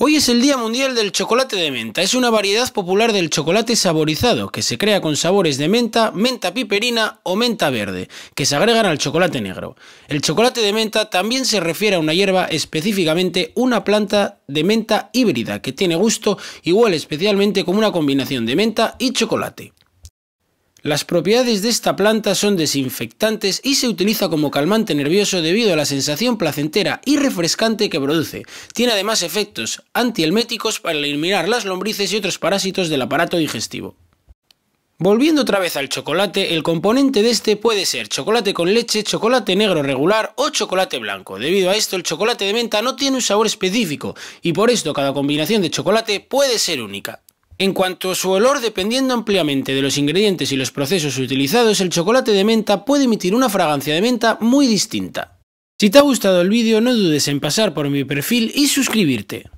Hoy es el Día Mundial del Chocolate de Menta. Es una variedad popular del chocolate saborizado que se crea con sabores de menta, menta piperina o menta verde, que se agregan al chocolate negro. El chocolate de menta también se refiere a una hierba, específicamente una planta de menta híbrida que tiene gusto igual especialmente como una combinación de menta y chocolate. Las propiedades de esta planta son desinfectantes y se utiliza como calmante nervioso debido a la sensación placentera y refrescante que produce. Tiene además efectos antihelméticos para eliminar las lombrices y otros parásitos del aparato digestivo. Volviendo otra vez al chocolate, el componente de este puede ser chocolate con leche, chocolate negro regular o chocolate blanco. Debido a esto, el chocolate de menta no tiene un sabor específico y por esto cada combinación de chocolate puede ser única. En cuanto a su olor, dependiendo ampliamente de los ingredientes y los procesos utilizados, el chocolate de menta puede emitir una fragancia de menta muy distinta. Si te ha gustado el vídeo no dudes en pasar por mi perfil y suscribirte.